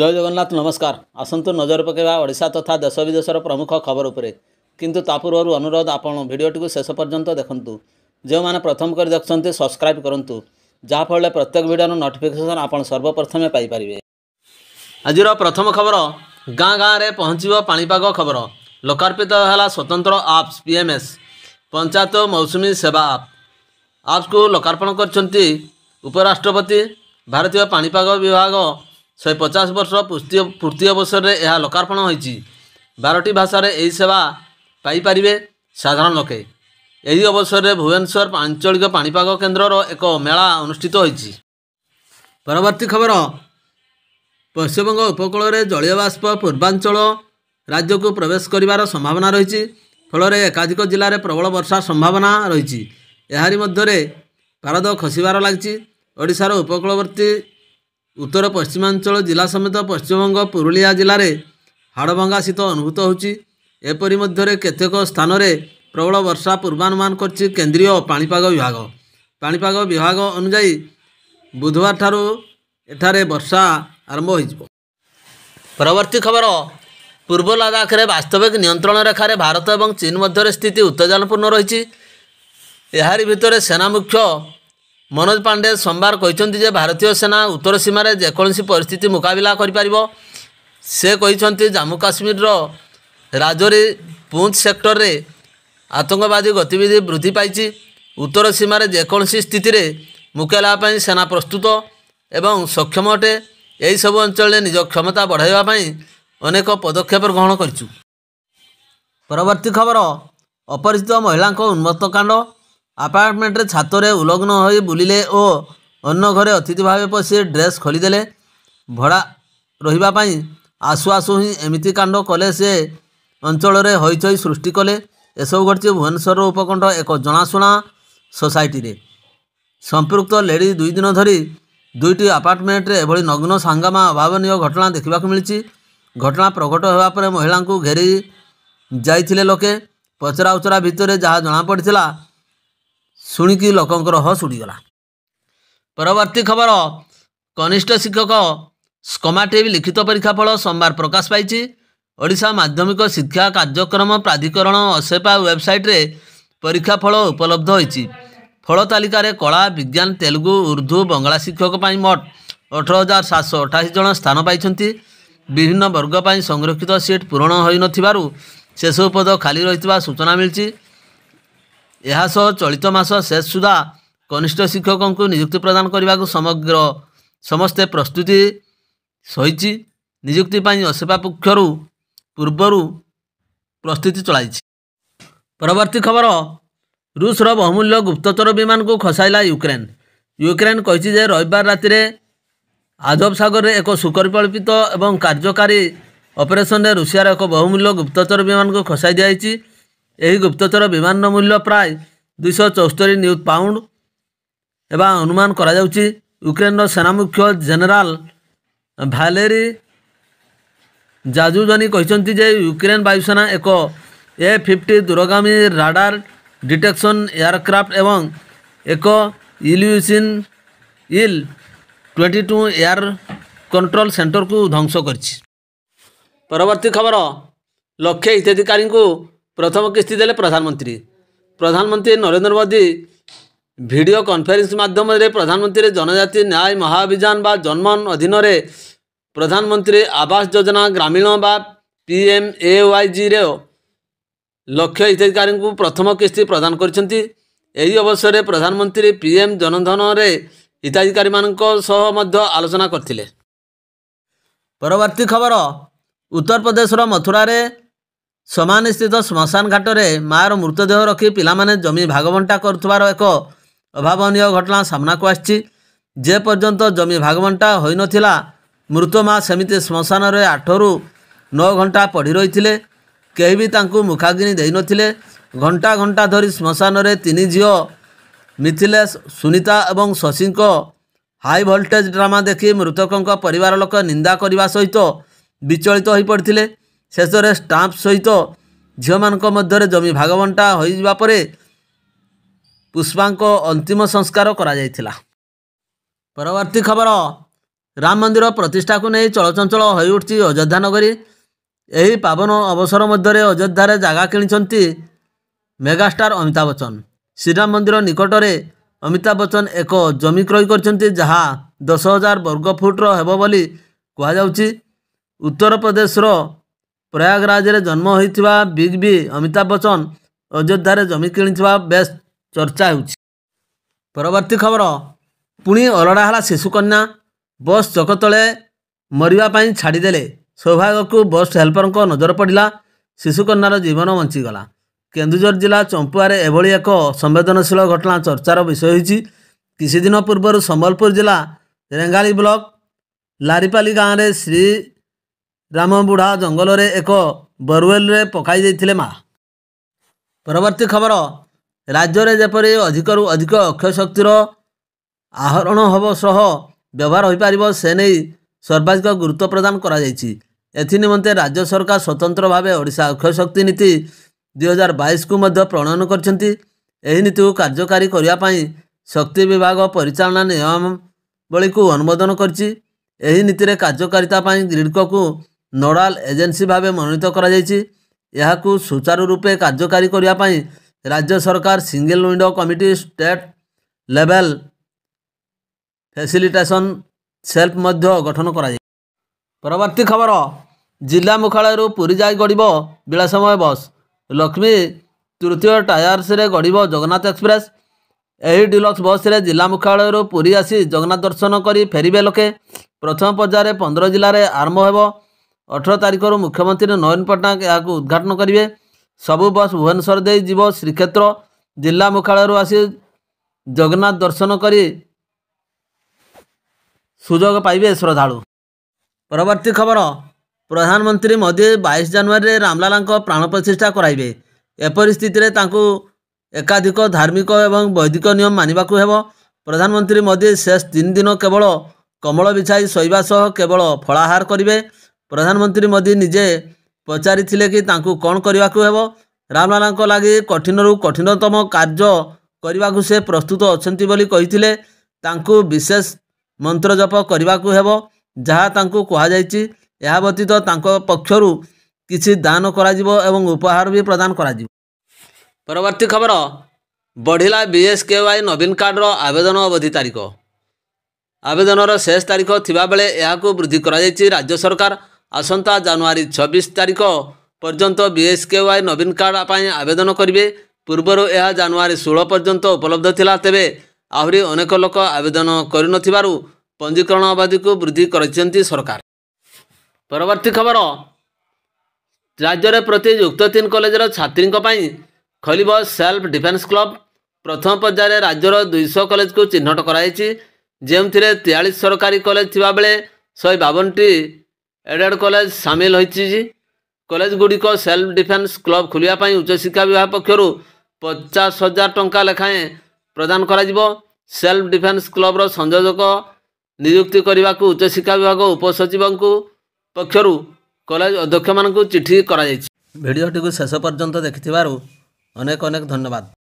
ଜୟ ଜଗନ୍ନାଥ ନମସ୍କାର ଆସନ୍ତୁ ନଜର ପକାଇବା ଓଡ଼ିଶା ତଥା ଦେଶ ବିଦେଶର ପ୍ରମୁଖ ଖବର ଉପରେ କିନ୍ତୁ ତା ପୂର୍ବରୁ ଅନୁରୋଧ ଆପଣ ଭିଡ଼ିଓଟିକୁ ଶେଷ ପର୍ଯ୍ୟନ୍ତ ଦେଖନ୍ତୁ ଯେଉଁମାନେ ପ୍ରଥମ କରି ଦେଖୁଛନ୍ତି ସବସ୍କ୍ରାଇବ୍ କରନ୍ତୁ ଯାହାଫଳରେ ପ୍ରତ୍ୟେକ ଭିଡ଼ିଓର ନୋଟିଫିକେସନ୍ ଆପଣ ସର୍ବପ୍ରଥମେ ପାଇପାରିବେ ଆଜିର ପ୍ରଥମ ଖବର ଗାଁ ଗାଁରେ ପହଞ୍ଚିବ ପାଣିପାଗ ଖବର ଲୋକାର୍ପିତ ହେଲା ସ୍ୱତନ୍ତ୍ର apps P M S panchayat ମୌସୁମୀ ସେବା ଆପ୍ ଆପ୍କୁ ଲୋକାର୍ପଣ କରିଛନ୍ତି ଉପରାଷ୍ଟ୍ରପତି ଭାରତୀୟ ପାଣିପାଗ ବିଭାଗ ଶହେ ପଚାଶ ବର୍ଷ ପୂର୍ତ୍ତି ଅବସରରେ ଏହା ଲୋକାର୍ପଣ ହୋଇଛି ବାରଟି ଭାଷାରେ ଏହି ସେବା ପାଇପାରିବେ ସାଧାରଣ ଲୋକେ ଏହି ଅବସରରେ ଭୁବନେଶ୍ୱର ଆଞ୍ଚଳିକ ପାଣିପାଗ କେନ୍ଦ୍ରର ଏକ ମେଳା ଅନୁଷ୍ଠିତ ହୋଇଛି ପରବର୍ତ୍ତୀ ଖବର ପଶ୍ଚିମବଙ୍ଗ ଉପକୂଳରେ ଜଳୀୟ ବାଷ୍ପ ପୂର୍ବାଞ୍ଚଳ ରାଜ୍ୟକୁ ପ୍ରବେଶ କରିବାର ସମ୍ଭାବନା ରହିଛି ଫଳରେ ଏକାଧିକ ଜିଲ୍ଲାରେ ପ୍ରବଳ ବର୍ଷା ସମ୍ଭାବନା ରହିଛି ଏହାରି ମଧ୍ୟରେ ପାରଦ ଖସିବାର ଲାଗିଛି ଓଡ଼ିଶାର ଉପକୂଳବର୍ତ୍ତୀ ଉତ୍ତର ପଶ୍ଚିମାଞ୍ଚଳ ଜିଲ୍ଲା ସମେତ ପଶ୍ଚିମବଙ୍ଗ ପୁରୁଲିଆ ଜିଲ୍ଲାରେ ହାଡ଼ଭଙ୍ଗା ଶୀତ ଅନୁଭୂତ ହେଉଛି ଏପରି ମଧ୍ୟରେ କେତେକ ସ୍ଥାନରେ ପ୍ରବଳ ବର୍ଷା ପୂର୍ବାନୁମାନ କରିଛି କେନ୍ଦ୍ରୀୟ ପାଣିପାଗ ବିଭାଗ ପାଣିପାଗ ବିଭାଗ ଅନୁଯାୟୀ ବୁଧବାର ଠାରୁ ଏଠାରେ ବର୍ଷା ଆରମ୍ଭ ହୋଇଯିବ ପରବର୍ତ୍ତୀ ଖବର ପୂର୍ବ ଲଦାଖରେ ବାସ୍ତବିକ ନିୟନ୍ତ୍ରଣ ରେଖାରେ ଭାରତ ଏବଂ ଚୀନ ମଧ୍ୟରେ ସ୍ଥିତି ଉତ୍ତେଜନାପୂର୍ଣ୍ଣ ରହିଛି ଏହାରି ଭିତରେ ସେନା ମୁଖ୍ୟ ମନୋଜ ପାଣ୍ଡେ ସୋମବାର କହିଛନ୍ତି ଯେ ଭାରତୀୟ ସେନା ଉତ୍ତର ସୀମାରେ ଯେକୌଣସି ପରିସ୍ଥିତି ମୁକାବିଲା କରିପାରିବ ସେ କହିଛନ୍ତି ଜାମ୍ମୁ କାଶ୍ମୀରର ରାଜୌରୀ ପୁଞ୍ଚ ସେକ୍ଟରରେ ଆତଙ୍କବାଦୀ ଗତିବିଧି ବୃଦ୍ଧି ପାଇଛି ଉତ୍ତର ସୀମାରେ ଯେକୌଣସି ସ୍ଥିତିରେ ମୁକାବିଲା ପାଇଁ ସେନା ପ୍ରସ୍ତୁତ ଏବଂ ସକ୍ଷମ ଅଟେ ଏହିସବୁ ଅଞ୍ଚଳରେ ନିଜ କ୍ଷମତା ବଢ଼ାଇବା ପାଇଁ ଅନେକ ପଦକ୍ଷେପ ଗ୍ରହଣ କରିଛୁ ପରବର୍ତ୍ତୀ ଖବର ଅପରିଚିତ ମହିଳାଙ୍କ ଉନ୍ମତ୍ତକାଣ୍ଡ ଆପାର୍ଟମେଣ୍ଟରେ ଛାତରେ ଉଲଗ୍ନ ହୋଇ ବୁଲିଲେ ଓ ଅନ୍ୟ ଘରେ ଅତିଥି ଭାବେ ପଶି ଡ୍ରେସ୍ ଖୋଲିଦେଲେ ଭଡ଼ା ରହିବା ପାଇଁ ଆସୁ ଆସୁ ହିଁ ଏମିତି କାଣ୍ଡ କଲେ ସେ ଅଞ୍ଚଳରେ ହଇଚଇ ସୃଷ୍ଟି କଲେ ଏସବୁ ଘଟିଛି ଭୁବନେଶ୍ୱର ଉପକଣ୍ଠ ଏକ ଜଣାଶୁଣା ସୋସାଇଟିରେ ସମ୍ପୃକ୍ତ ଲେଡ଼ି ଦୁଇ ଦିନ ଧରି ଦୁଇଟି ଆପାର୍ଟମେଣ୍ଟରେ ଏଭଳି ନଗ୍ନ ସାଙ୍ଗମା ଅଭାବନୀୟ ଘଟଣା ଦେଖିବାକୁ ମିଳିଛି ଘଟଣା ପ୍ରଘଟ ହେବା ପରେ ମହିଳାଙ୍କୁ ଘେରି ଯାଇଥିଲେ ଲୋକେ ପଚରା ଉଚରା ଭିତରେ ଯାହା ଜଣାପଡ଼ିଥିଲା ଶୁଣିକି ଲୋକଙ୍କର ହସ୍ ଉଡ଼ିଗଲା ପରବର୍ତ୍ତୀ ଖବର କନିଷ୍ଠ ଶିକ୍ଷକ ସ୍କମାଟିଭ୍ ଲିଖିତ ପରୀକ୍ଷା ଫଳ ସୋମବାର ପ୍ରକାଶ ପାଇଛି ଓଡ଼ିଶା ମାଧ୍ୟମିକ ଶିକ୍ଷା କାର୍ଯ୍ୟକ୍ରମ ପ୍ରାଧିକରଣ ଅସେପା ୱେବ୍ସାଇଟ୍ରେ ପରୀକ୍ଷା ଫଳ ଉପଲବ୍ଧ ହୋଇଛି ଫଳ ତାଲିକାରେ କଳା ବିଜ୍ଞାନ ତେଲୁଗୁ ଉର୍ଦ୍ଦୁ ବଙ୍ଗଳା ଶିକ୍ଷକ ପାଇଁ ମୋଟ ଅଠର ହଜାର ସାତଶହ ଅଠାଅଶୀ ଜଣ ସ୍ଥାନ ପାଇଛନ୍ତି ବିଭିନ୍ନ ବର୍ଗ ପାଇଁ ସଂରକ୍ଷିତ ସିଟ୍ ପୂରଣ ହୋଇନଥିବାରୁ ସେସବୁ ପଦ ଖାଲି ରହିଥିବା ସୂଚନା ମିଳିଛି ଏହା ସହ ଚଳିତ ମାସ ଶେଷ ସୁଦ୍ଧା କନିଷ୍ଠ ଶିକ୍ଷକଙ୍କୁ ନିଯୁକ୍ତି ପ୍ରଦାନ କରିବାକୁ ସମଗ୍ର ସମସ୍ତେ ପ୍ରସ୍ତୁତି ସହିଛି ନିଯୁକ୍ତି ପାଇଁ ଅସେବା ପକ୍ଷରୁ ପୂର୍ବରୁ ପ୍ରସ୍ତୁତି ଚଳାଇଛି ପରବର୍ତ୍ତୀ ଖବର ରୁଷର ବହୁମୂଲ୍ୟ ଗୁପ୍ତଚର ବିମାନକୁ ଖସାଇଲା ୟୁକ୍ରେନ୍ ୟୁକ୍ରେନ୍ କହିଛି ଯେ ରବିବାର ରାତିରେ ଆଜବ ସାଗରରେ ଏକ ସୁପରିକଳ୍ପିତ ଏବଂ କାର୍ଯ୍ୟକାରୀ ଅପରେସନରେ ରୁଷିଆର ଏକ ବହୁମୂଲ୍ୟ ଗୁପ୍ତଚର ବିମାନକୁ ଖସାଇ ଦିଆଯାଇଛି ଏହି ଗୁପ୍ତଚର ବିମାନର ମୂଲ୍ୟ ପ୍ରାୟ ଦୁଇଶହ ଚଉସ୍ତରୀ ନ୍ୟୁଜ୍ ପାଉଣ୍ଡ ଏବଂ ଅନୁମାନ କରାଯାଉଛି ୟୁକ୍ରେନର ସେନାମୁଖ୍ୟ ଜେନେରାଲ ଭାଲେରୀ ଜାଜୁଜନି କହିଛନ୍ତି ଯେ ୟୁକ୍ରେନ ବାୟୁସେନା ଏକ ଏ ଫିଫ୍ଟି ଦୂରଗାମୀ ରାଡାର ଡିଟେକ୍ସନ୍ ଏୟାରକ୍ରାଫ୍ଟ ଏବଂ ଏକ Ilyushin Il twenty two air control ସେଣ୍ଟରକୁ ଧ୍ୱଂସ କରିଛି ପରବର୍ତ୍ତୀ ଖବର ଲକ୍ଷେ ହିତାଧିକାରୀଙ୍କୁ ପ୍ରଥମ କିସ୍ତି ଦେଲେ ପ୍ରଧାନମନ୍ତ୍ରୀ ପ୍ରଧାନମନ୍ତ୍ରୀ ନରେନ୍ଦ୍ର ମୋଦି ଭିଡ଼ିଓ କନଫରେନ୍ସ ମାଧ୍ୟମରେ ପ୍ରଧାନମନ୍ତ୍ରୀ ଜନଜାତି ନ୍ୟାୟ ମହାଭିଯାନ ବା ଜନ୍ମନ ଅଧୀନରେ ପ୍ରଧାନମନ୍ତ୍ରୀ ଆବାସ ଯୋଜନା ଗ୍ରାମୀଣ ବା ପି ଏମ୍ ଏ ୱାଇ ଜିରେ ଲକ୍ଷ ହିତାଧିକାରୀଙ୍କୁ ପ୍ରଥମ କିସ୍ତି ପ୍ରଦାନ କରିଛନ୍ତି ଏହି ଅବସରରେ ପ୍ରଧାନମନ୍ତ୍ରୀ ପି ଏମ୍ ଜନଧନରେ ହିତାଧିକାରୀମାନଙ୍କ ସହ ମଧ୍ୟ ଆଲୋଚନା କରିଥିଲେ ପରବର୍ତ୍ତୀ ଖବର ଉତ୍ତରପ୍ରଦେଶର ମଥୁରାରେ ସମାନ ସ୍ଥିତ ଶ୍ମଶାନ ଘାଟରେ ମାଆର ମୃତଦେହ ରଖି ପିଲାମାନେ ଜମି ଭାଗବଣ୍ଟା କରୁଥିବାର ଏକ ଅଭାବନୀୟ ଘଟଣା ସାମ୍ନାକୁ ଆସିଛି ଯେ ପର୍ଯ୍ୟନ୍ତ ଜମି ଭାଗବଣ୍ଟା ହୋଇନଥିଲା ମୃତ ମାଆ ସେମିତି ଶ୍ମଶାନରେ ଆଠରୁ ନଅ ଘଣ୍ଟା ପଢ଼ି ରହିଥିଲେ କେହି ବି ତାଙ୍କୁ ମୁଖାଗିନି ଦେଇନଥିଲେ ଘଣ୍ଟା ଘଣ୍ଟା ଧରି ଶ୍ମଶାନରେ ତିନି ଝିଅ ମିଥିଲେଶ ସୁନିତା ଏବଂ ଶଶୀଙ୍କ ହାଇ ଭୋଲ୍ଟେଜ୍ ଡ୍ରାମା ଦେଖି ମୃତକଙ୍କ ପରିବାର ଲୋକ ନିନ୍ଦା କରିବା ସହିତ ବିଚଳିତ ହୋଇପଡ଼ିଥିଲେ ଶେଷରେ ଷ୍ଟାମ୍ପ ସହିତ ଝିଅମାନଙ୍କ ମଧ୍ୟରେ ଜମି ଭାଗବଣ୍ଟା ହୋଇଯିବା ପରେ ପୁଷ୍ପାଙ୍କ ଅନ୍ତିମ ସଂସ୍କାର କରାଯାଇଥିଲା ପରବର୍ତ୍ତୀ ଖବର ରାମ ମନ୍ଦିର ପ୍ରତିଷ୍ଠାକୁ ନେଇ ଚଳଚଞ୍ଚଳ ହୋଇଉଠିଛି ଅଯୋଧ୍ୟା ନଗରୀ ଏହି ପାବନ ଅବସର ମଧ୍ୟରେ ଅଯୋଧ୍ୟାରେ ଜାଗା କିଣିଛନ୍ତି ମେଗାଷ୍ଟାର ଅମିତାଭ ବଚ୍ଚନ ଶ୍ରୀରାମ ମନ୍ଦିର ନିକଟରେ ଅମିତାଭ ବଚ୍ଚନ ଏକ ଜମି କ୍ରୟ କରିଛନ୍ତି ଯାହା ଦଶ ହଜାର ବର୍ଗ ଫୁଟ୍ର ହେବ ବୋଲି କୁହାଯାଉଛି ଉତ୍ତରପ୍ରଦେଶର ପ୍ରୟାଗରାଜରେ ଜନ୍ମ ହୋଇଥିବା ବିଗ୍ ବି ଅମିତାଭ ବଚ୍ଚନ ଅଯୋଧ୍ୟାରେ ଜମି କିଣିଥିବା ବେଶ୍ ଚର୍ଚ୍ଚା ହେଉଛି ପରବର୍ତ୍ତୀ ଖବର ପୁଣି ଅଲଡ଼ା ହେଲା ଶିଶୁକନ୍ୟା ବସ୍ ଚକ ତଳେ ମରିବା ପାଇଁ ଛାଡ଼ିଦେଲେ ସୌଭାଗ୍ୟକୁ ବସ୍ ହେଲ୍ପରଙ୍କ ନଜର ପଡ଼ିଲା ଶିଶୁକନ୍ୟାର ଜୀବନ ବଞ୍ଚିଗଲା କେନ୍ଦୁଝର ଜିଲ୍ଲା ଚମ୍ପୁଆରେ ଏଭଳି ଏକ ସମ୍ବେଦନଶୀଳ ଘଟଣା ଚର୍ଚ୍ଚାର ବିଷୟ ହୋଇଛି କିଛି ଦିନ ପୂର୍ବରୁ ସମ୍ବଲପୁର ଜିଲ୍ଲା ରେଙ୍ଗାଳି ବ୍ଲକ ଲାରିପାଲି ଗାଁରେ ଶ୍ରୀ ବୁଢ଼ା ଜଙ୍ଗଲରେ ଏକ ବୋରୱେଲରେ ପକାଇ ଦେଇଥିଲେ ମା ପରବର୍ତ୍ତୀ ଖବର ରାଜ୍ୟରେ ଯେପରି ଅଧିକରୁ ଅଧିକ ଅକ୍ଷୟ ଶକ୍ତିର ଆହରଣ ହେବ ସହ ବ୍ୟବହାର ହୋଇପାରିବ ସେ ନେଇ ସର୍ବାଧିକ ଗୁରୁତ୍ୱ ପ୍ରଦାନ କରାଯାଇଛି ଏଥି ନିମନ୍ତେ ରାଜ୍ୟ ସରକାର ସ୍ୱତନ୍ତ୍ର ଭାବେ ଓଡ଼ିଶା ଅକ୍ଷୟ ଶକ୍ତି ନୀତି ଦୁଇ ହଜାର ବାଇଶକୁ ମଧ୍ୟ ପ୍ରଣୟନ କରିଛନ୍ତି ଏହି ନୀତିକୁ କାର୍ଯ୍ୟକାରୀ କରିବା ପାଇଁ ଶକ୍ତି ବିଭାଗ ପରିଚାଳନା ନିୟମାବଳୀକୁ ଅନୁମୋଦନ କରିଛି ଏହି ନୀତିରେ କାର୍ଯ୍ୟକାରିତା ପାଇଁ ଗ୍ରୀଡ଼କକୁ ନୋଡାଲ ଏଜେନ୍ସି ଭାବେ ମନୋନୀତ କରାଯାଇଛି ଏହାକୁ ସୁଚାରୁ ରୂପେ କାର୍ଯ୍ୟକାରୀ କରିବା ପାଇଁ ରାଜ୍ୟ ସରକାର single window committee state level facilitation cell ମଧ୍ୟ ଗଠନ କରାଯାଇଛି ପରବର୍ତ୍ତୀ ଖବର ଜିଲ୍ଲା ମୁଖ୍ୟାଳୟରୁ ପୁରୀ ଯାଇ ଗଡ଼ିବ ବିଳାସମୟ ବସ୍ ଲକ୍ଷ୍ମୀ ତୃତୀୟ ଟାୟାର୍ସରେ ଗଢ଼ିବ ଜଗନ୍ନାଥ ଏକ୍ସପ୍ରେସ୍ ଏହି ଡିଲକ୍ସ ବସ୍ରେ ଜିଲ୍ଲା ମୁଖ୍ୟାଳୟରୁ ପୁରୀ ଆସି ଜଗନ୍ନାଥ ଦର୍ଶନ କରି ଫେରିବେ ଲୋକେ ପ୍ରଥମ ପର୍ଯ୍ୟାୟରେ ପନ୍ଦର ଜିଲ୍ଲାରେ ଆରମ୍ଭ ହେବ ଅଠର ତାରିଖରୁ ମୁଖ୍ୟମନ୍ତ୍ରୀ ନବୀନ ପଟ୍ଟନାୟକ ଏହାକୁ ଉଦ୍ଘାଟନ କରିବେ ସବୁ ବସ୍ ଭୁବନେଶ୍ୱର ଦେଇ ଯିବ ଶ୍ରୀକ୍ଷେତ୍ର ଜିଲ୍ଲା ମୁଖ୍ୟାଳୟରୁ ଆସି ଜଗନ୍ନାଥ ଦର୍ଶନ କରି ସୁଯୋଗ ପାଇବେ ଶ୍ରଦ୍ଧାଳୁ ପରବର୍ତ୍ତୀ ଖବର ପ୍ରଧାନମନ୍ତ୍ରୀ ମୋଦି ବାଇଶ ଜାନୁଆରୀରେ ରାମଲାଲାଙ୍କ ପ୍ରାଣ ପ୍ରତିଷ୍ଠା କରାଇବେ ଏପରି ସ୍ଥିତିରେ ତାଙ୍କୁ ଏକାଧିକ ଧାର୍ମିକ ଏବଂ ବୈଦିକ ନିୟମ ମାନିବାକୁ ହେବ ପ୍ରଧାନମନ୍ତ୍ରୀ ମୋଦି ଶେଷ ତିନି ଦିନ କେବଳ କମଳ ବିଛାଇ ଶୋଇବା ସହ କେବଳ ଫଳାହାର କରିବେ ପ୍ରଧାନମନ୍ତ୍ରୀ ମୋଦି ନିଜେ ପଚାରିଥିଲେ କି ତାଙ୍କୁ କ'ଣ କରିବାକୁ ହେବ ରାମଲାଲାଙ୍କ ଲାଗି କଠିନରୁ କଠିନତମ କାର୍ଯ୍ୟ କରିବାକୁ ସେ ପ୍ରସ୍ତୁତ ଅଛନ୍ତି ବୋଲି କହିଥିଲେ ତାଙ୍କୁ ବିଶେଷ ମନ୍ତ୍ରଜପ କରିବାକୁ ହେବ ଯାହା ତାଙ୍କୁ କୁହାଯାଇଛି ଏହା ବ୍ୟତୀତ ତାଙ୍କ ପକ୍ଷରୁ କିଛି ଦାନ କରାଯିବ ଏବଂ ଉପହାର ବି ପ୍ରଦାନ କରାଯିବ ପରବର୍ତ୍ତୀ ଖବର ବଢ଼ିଲା ବି ଏସ୍ କେ ୱାଇ ନବୀନ କାର୍ଡ଼ର ଆବେଦନ ଅବଧି ତାରିଖ ଆବେଦନର ଶେଷ ତାରିଖ ଥିବାବେଳେ ଏହାକୁ ବୃଦ୍ଧି କରାଯାଇଛି ରାଜ୍ୟ ସରକାର ଆସନ୍ତା ଜାନୁଆରୀ ଛବିଶ ତାରିଖ ପର୍ଯ୍ୟନ୍ତ B S K Y Nabin card ପାଇଁ ଆବେଦନ କରିବେ ପୂର୍ବରୁ ଏହା ଜାନୁଆରୀ ଷୋହଳ ପର୍ଯ୍ୟନ୍ତ ଉପଲବ୍ଧ ଥିଲା ତେବେ ଆହୁରି ଅନେକ ଲୋକ ଆବେଦନ କରିନଥିବାରୁ ପଞ୍ଜୀକରଣ ଅବଧିକୁ ବୃଦ୍ଧି କରିଛନ୍ତି ସରକାର ପରବର୍ତ୍ତୀ ଖବର ରାଜ୍ୟରେ ପ୍ରତି ଯୁକ୍ତ ତିନି କଲେଜର ଛାତ୍ରୀଙ୍କ ପାଇଁ ଖୋଲିବ ସେଲ୍ଫ ଡିଫେନ୍ସ କ୍ଲବ୍ ପ୍ରଥମ ପର୍ଯ୍ୟାୟରେ ରାଜ୍ୟର ଦୁଇଶହ କଲେଜକୁ ଚିହ୍ନଟ କରାଯାଇଛି ଯେଉଁଥିରେ ତେୟାଳିଶ ସରକାରୀ କଲେଜ ଥିବାବେଳେ ଶହେ ବାବନଟି ଏଡେଡ୍ କଲେଜ ସାମିଲ ହୋଇଛି କଲେଜଗୁଡ଼ିକ ସେଲ୍ଫ ଡିଫେନ୍ସ କ୍ଲବ୍ ଖୋଲିବା ପାଇଁ ଉଚ୍ଚଶିକ୍ଷା ବିଭାଗ ପକ୍ଷରୁ ପଚାଶ ହଜାର ଟଙ୍କା ଲେଖାଏଁ ପ୍ରଦାନ କରାଯିବ ସେଲ୍ଫ ଡିଫେନ୍ସ କ୍ଲବ୍ର ସଂଯୋଜକ ନିଯୁକ୍ତି କରିବାକୁ ଉଚ୍ଚଶିକ୍ଷା ବିଭାଗ ଉପସଚିବଙ୍କୁ ପକ୍ଷରୁ କଲେଜ ଅଧ୍ୟକ୍ଷମାନଙ୍କୁ ଚିଠି କରାଯାଇଛି ଭିଡ଼ିଓଟିକୁ ଶେଷ ପର୍ଯ୍ୟନ୍ତ ଦେଖିଥିବାରୁ ଅନେକ ଅନେକ ଧନ୍ୟବାଦ